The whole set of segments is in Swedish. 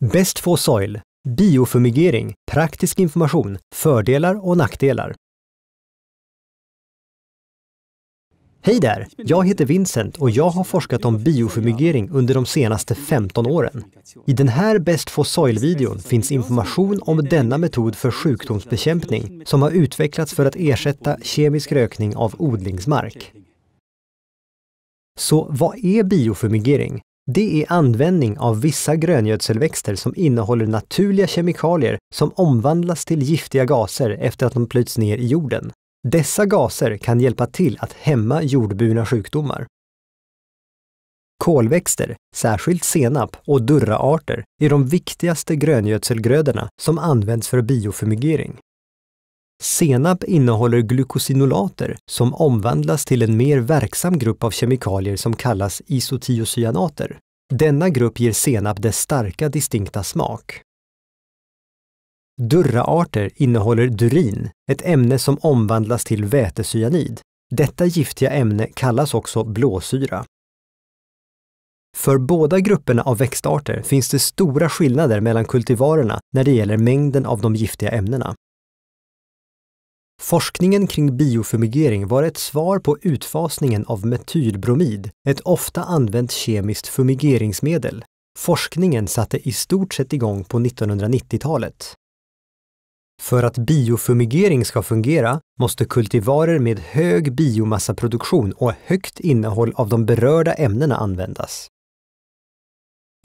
Best for soil, biofumigering, praktisk information, fördelar och nackdelar. Hej där! Jag heter Vincent och jag har forskat om biofumigering under de senaste 15 åren. I den här Best for soil-videon finns information om denna metod för sjukdomsbekämpning som har utvecklats för att ersätta kemisk rökning av odlingsmark. Så vad är biofumigering det är användning av vissa gröngödselväxter som innehåller naturliga kemikalier som omvandlas till giftiga gaser efter att de plöjts ner i jorden. Dessa gaser kan hjälpa till att hämma jordburna sjukdomar. Kolväxter, särskilt senap och durraarter, är de viktigaste gröngödselgrödorna som används för biofumigering. Senap innehåller glukosinolater som omvandlas till en mer verksam grupp av kemikalier som kallas isotiocyanater. Denna grupp ger senap dess starka distinkta smak. Durraarter innehåller durin, ett ämne som omvandlas till vätecyanid. Detta giftiga ämne kallas också blåsyra. För båda grupperna av växtarter finns det stora skillnader mellan kultivarerna när det gäller mängden av de giftiga ämnena. Forskningen kring biofumigering var ett svar på utfasningen av metylbromid, ett ofta använt kemiskt fumigeringsmedel. Forskningen satte i stort sett igång på 1990-talet. För att biofumigering ska fungera måste kultivarer med hög biomassaproduktion och högt innehåll av de berörda ämnena användas.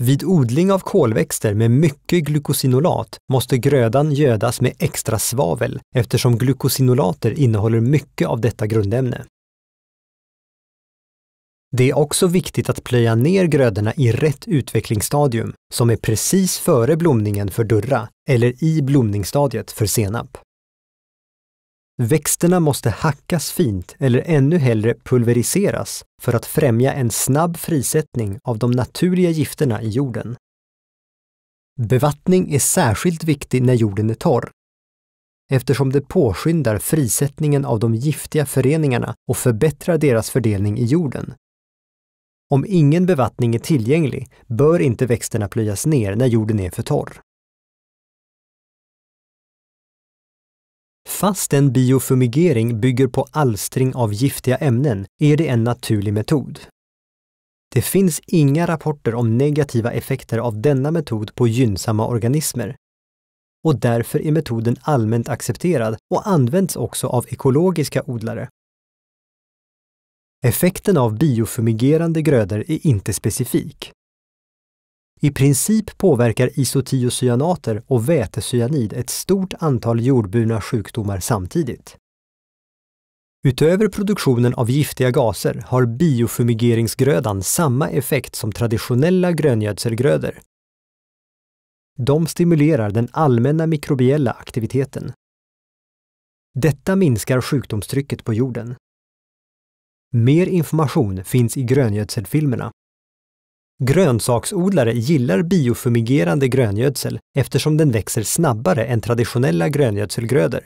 Vid odling av kolväxter med mycket glukosinolat måste grödan gödas med extra svavel eftersom glukosinolater innehåller mycket av detta grundämne. Det är också viktigt att plöja ner grödorna i rätt utvecklingsstadium, som är precis före blomningen för durra eller i blomningsstadiet för senap. Växterna måste hackas fint eller ännu hellre pulveriseras för att främja en snabb frisättning av de naturliga gifterna i jorden. Bevattning är särskilt viktig när jorden är torr eftersom det påskyndar frisättningen av de giftiga föreningarna och förbättrar deras fördelning i jorden. Om ingen bevattning är tillgänglig bör inte växterna plöjas ner när jorden är för torr. Fast en biofumigering bygger på alstring av giftiga ämnen är det en naturlig metod. Det finns inga rapporter om negativa effekter av denna metod på gynnsamma organismer. Och därför är metoden allmänt accepterad och används också av ekologiska odlare. Effekten av biofumigerande grödor är inte specifik. I princip påverkar isotiocyanater och vätecyanid ett stort antal jordburna sjukdomar samtidigt. Utöver produktionen av giftiga gaser har biofumigeringsgrödan samma effekt som traditionella gröngödselgrödor. De stimulerar den allmänna mikrobiella aktiviteten. Detta minskar sjukdomstrycket på jorden. Mer information finns i gröngödselfilmerna Grönsaksodlare gillar biofumigerande gröngödsel eftersom den växer snabbare än traditionella gröngödselgrödor.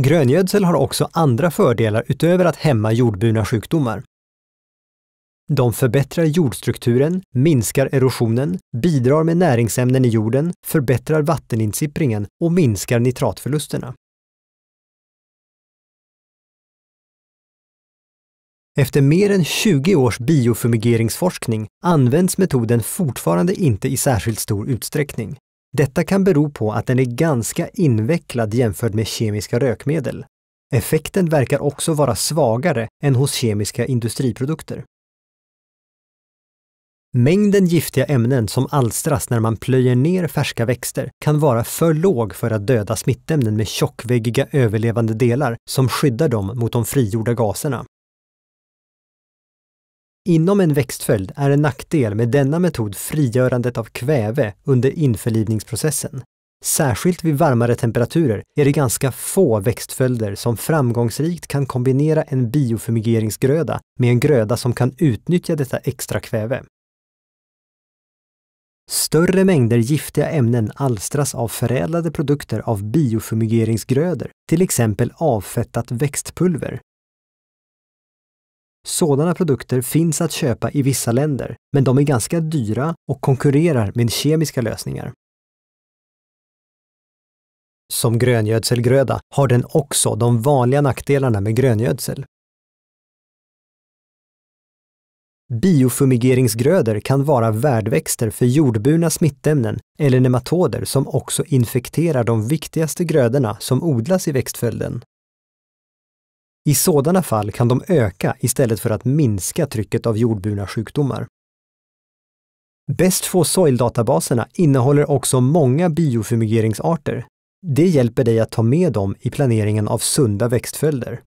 Gröngödsel har också andra fördelar utöver att hämma jordburna sjukdomar. De förbättrar jordstrukturen, minskar erosionen, bidrar med näringsämnen i jorden, förbättrar vatteninsippringen och minskar nitratförlusterna. Efter mer än 20 års biofumigeringsforskning används metoden fortfarande inte i särskilt stor utsträckning. Detta kan bero på att den är ganska invecklad jämfört med kemiska rökmedel. Effekten verkar också vara svagare än hos kemiska industriprodukter. Mängden giftiga ämnen som alstras när man plöjer ner färska växter kan vara för låg för att döda smittämnen med tjockväggiga överlevande delar som skyddar dem mot de frigjorda gaserna inom en växtföljd är en nackdel med denna metod frigörandet av kväve under införlivningsprocessen. Särskilt vid varmare temperaturer är det ganska få växtföljder som framgångsrikt kan kombinera en biofumigeringsgröda med en gröda som kan utnyttja detta extra kväve. Större mängder giftiga ämnen alstras av förädlade produkter av biofumigeringsgrödor, till exempel avfettat växtpulver. Sådana produkter finns att köpa i vissa länder, men de är ganska dyra och konkurrerar med kemiska lösningar. Som gröngödselgröda har den också de vanliga nackdelarna med gröngödsel. Biofumigeringsgrödor kan vara värdväxter för jordburna smittämnen eller nematoder som också infekterar de viktigaste grödorna som odlas i växtföljden. I sådana fall kan de öka istället för att minska trycket av jordburna sjukdomar. Best for soil-databaserna innehåller också många biofumigeringsarter. Det hjälper dig att ta med dem i planeringen av sunda växtföljder.